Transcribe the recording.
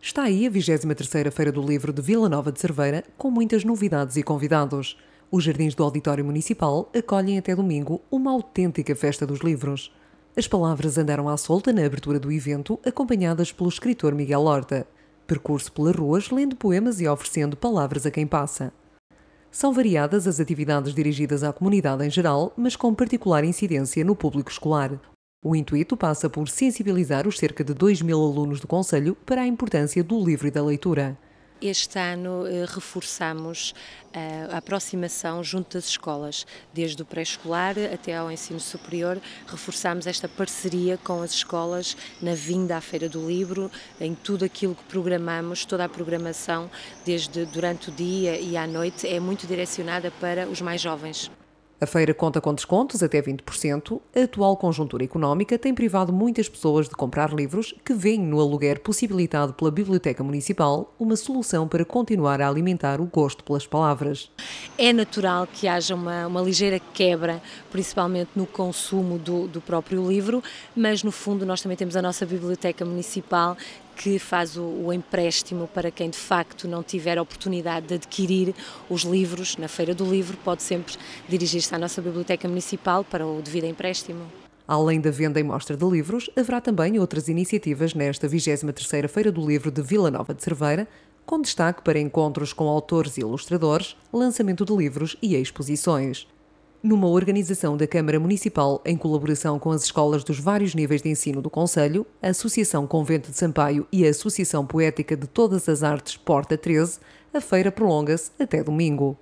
Está aí a 23ª Feira do Livro de Vila Nova de Cerveira, com muitas novidades e convidados. Os jardins do Auditório Municipal acolhem até domingo uma autêntica festa dos livros. As palavras andaram à solta na abertura do evento, acompanhadas pelo escritor Miguel Horta. Percurso pelas ruas, lendo poemas e oferecendo palavras a quem passa. São variadas as atividades dirigidas à comunidade em geral, mas com particular incidência no público escolar. O intuito passa por sensibilizar os cerca de 2 mil alunos do Conselho para a importância do livro e da leitura. Este ano eh, reforçamos eh, a aproximação junto das escolas, desde o pré-escolar até ao ensino superior, reforçamos esta parceria com as escolas na vinda à Feira do Livro, em tudo aquilo que programamos, toda a programação, desde durante o dia e à noite, é muito direcionada para os mais jovens. A feira conta com descontos até 20%. A atual conjuntura económica tem privado muitas pessoas de comprar livros que veem no aluguer possibilitado pela Biblioteca Municipal uma solução para continuar a alimentar o gosto pelas palavras. É natural que haja uma, uma ligeira quebra, principalmente no consumo do, do próprio livro, mas no fundo nós também temos a nossa Biblioteca Municipal que faz o, o, empréstimo para quem de facto não tiver a oportunidade de adquirir os livros na Feira do Livro, pode sempre dirigir-se à nossa Biblioteca Municipal para o devido empréstimo. Além da venda e mostra de livros, haverá também outras iniciativas nesta 23ª Feira do Livro de Vila Nova de Cerveira, com destaque para encontros com autores e ilustradores, lançamento de livros e exposições numa organização da Câmara Municipal em colaboração com as escolas dos vários níveis de ensino do Conselho, a Associação Convento de Sampaio e a Associação Poética de Todas as Artes Porta 13, a feira prolonga-se até domingo.